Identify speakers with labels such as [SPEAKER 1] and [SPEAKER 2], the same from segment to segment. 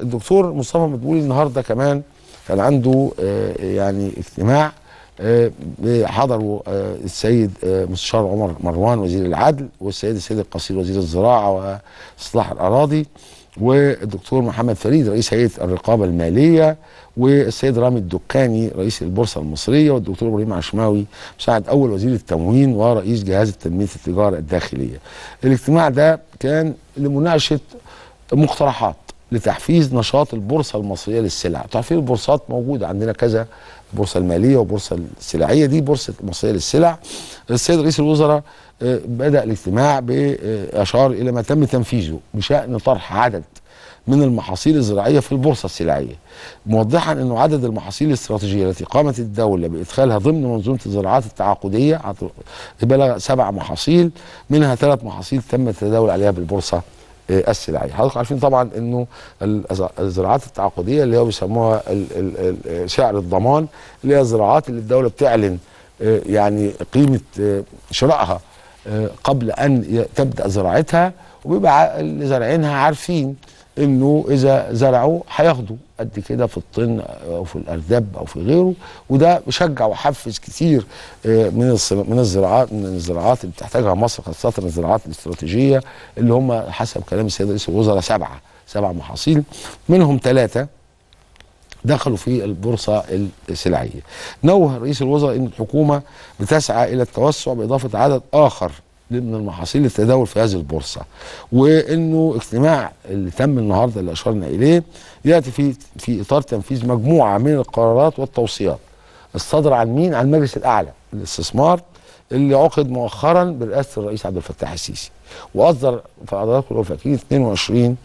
[SPEAKER 1] الدكتور مصطفى مدبولي النهارده كمان كان عنده آه، يعني اجتماع آه، حضروا آه، السيد مستشار عمر مروان وزير العدل والسيد السيد القصير وزير الزراعه واصلاح الاراضي والدكتور محمد فريد رئيس هيئه الرقابه الماليه والسيد رامي الدكاني رئيس البورصه المصريه والدكتور ابراهيم عشماوي مساعد اول وزير التموين ورئيس جهاز تنميه التجاره الداخليه. الاجتماع ده كان لمناقشه مقترحات لتحفيز نشاط البورصه المصريه للسلع تعرفين البورصات موجوده عندنا كذا البورصه الماليه والبورصه السلعيه دي بورصه مصريه للسلع السيد رئيس الوزراء آه، بدا الاجتماع باشار الى ما تم تنفيذه بشان طرح عدد من المحاصيل الزراعيه في البورصه السلعيه موضحا انه عدد المحاصيل الاستراتيجيه التي قامت الدوله بادخالها ضمن منظومه الزراعات التعاقديه بلغ سبع محاصيل منها ثلاث محاصيل تم التداول عليها بالبورصه آه، السلعيه حضرتك عارفين طبعا انه الزراعات التعاقديه اللي هو بيسموها سعر الضمان اللي هي الزراعات اللي الدوله بتعلن آه، يعني قيمه آه، شرائها قبل ان تبدا زراعتها وبيبقى اللي زارعينها عارفين انه اذا زرعوا هياخدوا قد كده في الطن او في الارداب او في غيره وده شجع وحفز كتير آه، من من الزراعات من الزراعات اللي بتحتاجها مصر خاصه الزراعات الاستراتيجيه اللي هم حسب كلام السيد رئيس الوزراء سبعه سبع محاصيل منهم ثلاثه دخلوا في البورصة السلعية نوه رئيس الوزراء أن الحكومة بتسعى إلى التوسع بإضافة عدد آخر من المحاصيل للتداول في هذه البورصة وأنه اجتماع اللي تم النهاردة اللي أشرنا إليه يأتي في, في إطار تنفيذ مجموعة من القرارات والتوصيات الصدر عن مين؟ عن المجلس الأعلى للاستثمار اللي عقد مؤخرا برئاسه الرئيس عبد الفتاح السيسي واصدر فحضراتكم لو فاكرين 22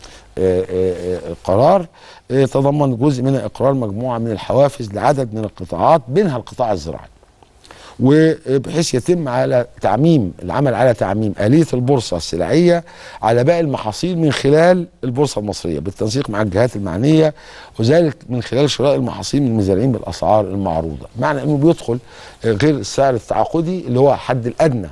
[SPEAKER 1] قرار آه، تضمن جزء من اقرار مجموعه من الحوافز لعدد من القطاعات منها القطاع الزراعي وبحيث يتم على تعميم العمل على تعميم آلية البورصة السلعية على باقي المحاصيل من خلال البورصة المصرية بالتنسيق مع الجهات المعنية وذلك من خلال شراء المحاصيل من المزارعين بالأسعار المعروضة معنى أنه بيدخل غير السعر التعاقدي اللي هو حد الأدنى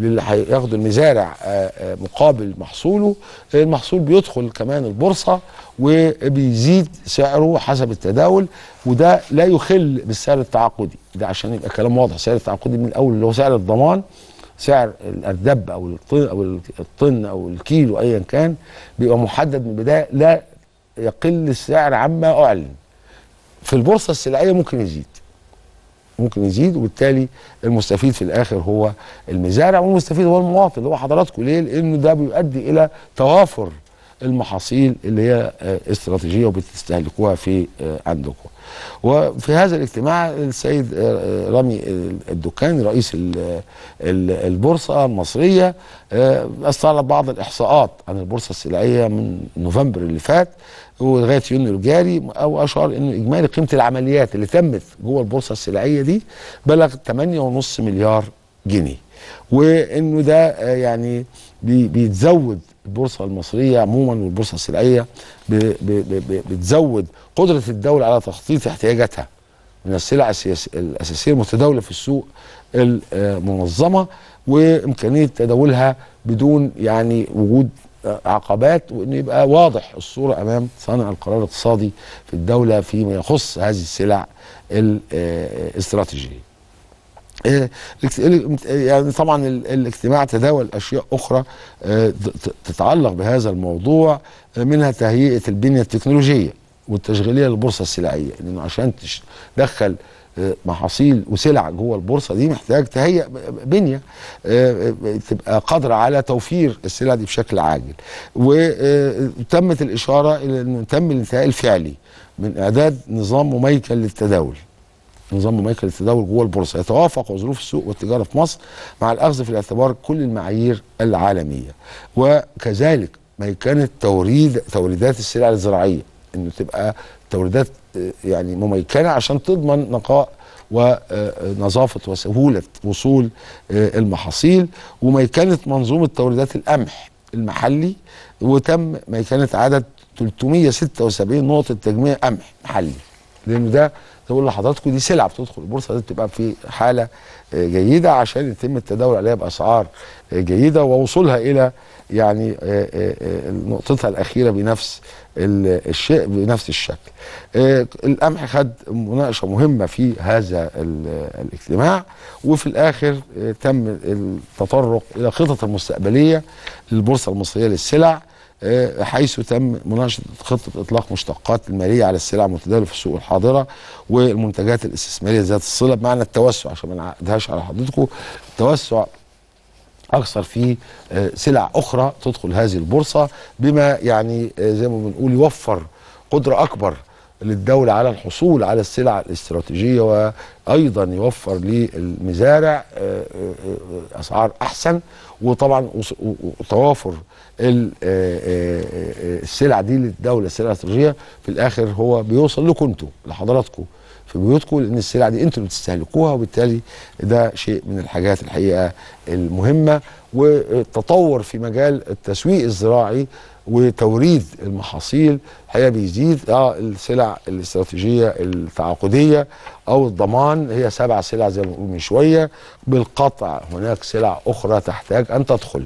[SPEAKER 1] للي هياخدوا المزارع آه، آه، مقابل محصوله المحصول بيدخل كمان البورصه وبيزيد سعره حسب التداول وده لا يخل بالسعر التعاقدي ده عشان يبقى كلام واضح السعر التعاقدي من الاول اللي هو سعر الضمان سعر الدب او الطن او الطن او الكيلو ايا كان بيبقى محدد من البدايه لا يقل السعر عما اعلن في البورصه السلعيه ممكن يزيد ممكن يزيد وبالتالي المستفيد في الاخر هو المزارع والمستفيد هو المواطن اللي هو حضراتكم ليه؟ لانه ده بيؤدي الى توافر المحاصيل اللي هي آه، استراتيجيه وبتستهلكوها في آه، عندكم. وفي هذا الاجتماع السيد آه، رامي الدكاني رئيس البورصه المصريه استعرض بعض الاحصاءات عن البورصه السلعيه من نوفمبر اللي فات ولغايه يونيو الجاري او اشار ان اجمالي قيمه العمليات اللي تمت جوه البورصه السلعيه دي بلغ 8.5 مليار جنيه وانه ده يعني بيتزود البورصه المصريه عموما والبورصه السلعيه بتزود قدره الدوله على تخطيط احتياجاتها من السلع الاساسيه المتداوله في السوق المنظمه آه، وامكانيه تداولها بدون يعني وجود آه، عقبات وان يبقى واضح الصوره امام صانع القرار الاقتصادي في الدوله فيما يخص هذه السلع الاستراتيجيه. آه، آه، آه، يعني طبعا الاجتماع تداول اشياء اخرى آه، تتعلق بهذا الموضوع منها تهيئه البنيه التكنولوجيه والتشغيليه للبورصه السلعيه لانه عشان تدخل محاصيل وسلع جوه البورصه دي محتاج تهيئ بنيه تبقى قادره على توفير السلع دي بشكل عاجل وتمت الاشاره الى انه تم الانتهاء الفعلي من اعداد نظام مميكن للتداول نظام مميكن للتداول جوه البورصه يتوافق ظروف السوق والتجاره في مصر مع الاخذ في الاعتبار كل المعايير العالميه وكذلك كانت توريد توريدات السلع الزراعيه انه تبقى توريدات آه، يعني مميكنه عشان تضمن نقاء ونظافه آه، وسهوله وصول آه، المحاصيل كانت منظومه توريدات القمح المحلي وتم كانت عدد 376 نقطه تجميع قمح محلي لانه ده تقول لحضراتكم دي سلعه بتدخل البورصه لازم تبقى في حاله آه، جيده عشان يتم التداول عليها باسعار آه، جيده ووصولها الى يعني آه، نقطتها الاخيره بنفس الشيء بنفس الشكل. القمح خد مناقشه مهمه في هذا الاجتماع وفي الاخر تم التطرق الى خطط المستقبليه للبورصه المصريه للسلع آه، حيث تم مناقشه خطه اطلاق مشتقات الماليه على السلع المتداوله في السوق الحاضره والمنتجات الاستثماريه ذات الصله بمعنى التوسع عشان ما نعقدهاش على حضرتكم التوسع اكثر في آه، سلع اخرى تدخل هذه البورصه بما يعني آه، زي ما بنقول يوفر قدره اكبر للدولة على الحصول على السلع الاستراتيجية وأيضا يوفر للمزارع آه، آه، آه، أسعار أحسن وطبعا توافر السلع دي للدولة السلع الاستراتيجية في الآخر هو بيوصل لكم انتوا لحضراتكم في بيوتكم لان السلع دي انتوا اللي بتستهلكوها وبالتالي ده شيء من الحاجات الحقيقه المهمه والتطور في مجال التسويق الزراعي وتوريد المحاصيل الحقيقه بيزيد اه السلع الاستراتيجيه التعاقديه او الضمان هي سبع سلع زي ما من شويه بالقطع هناك سلع اخرى تحتاج ان تدخل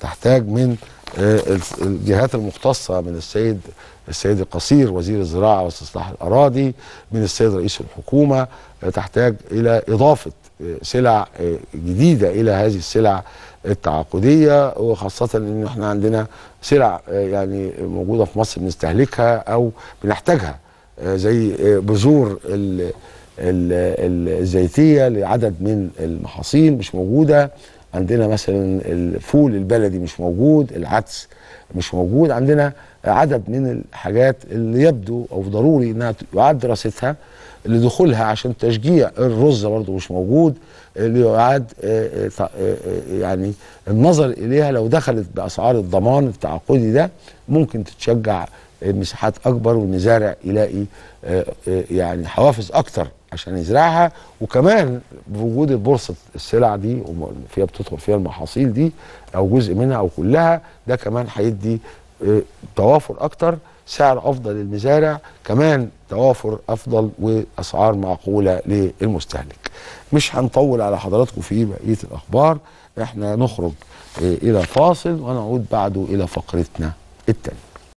[SPEAKER 1] تحتاج من آه، الجهات المختصه من السيد السيد القصير وزير الزراعه واستصلاح الاراضي من السيد رئيس الحكومه آه، تحتاج الى اضافه آه، سلع آه، جديده الى هذه السلع التعاقديه وخاصه ان احنا عندنا سلع يعني موجوده في مصر بنستهلكها او بنحتاجها زي بذور الزيتيه لعدد من المحاصيل مش موجوده عندنا مثلا الفول البلدي مش موجود العدس مش موجود عندنا عدد من الحاجات اللي يبدو او ضروري انها يعاد دراستها لدخولها عشان تشجيع الرز برضه مش موجود ليعاد آه، آه، آه، يعني النظر اليها لو دخلت باسعار الضمان التعاقدي ده ممكن تتشجع مساحات اكبر وان يلاقي يعني حوافز اكتر عشان يزرعها وكمان بوجود البورصه السلع دي فيها بتدخل فيها المحاصيل دي او جزء منها او كلها ده كمان هيدي توافر اكتر سعر افضل للمزارع كمان توافر افضل واسعار معقوله للمستهلك مش هنطول على حضراتكم في بقيه الاخبار احنا نخرج آه، الى فاصل ونعود بعده الى فقرتنا التانيه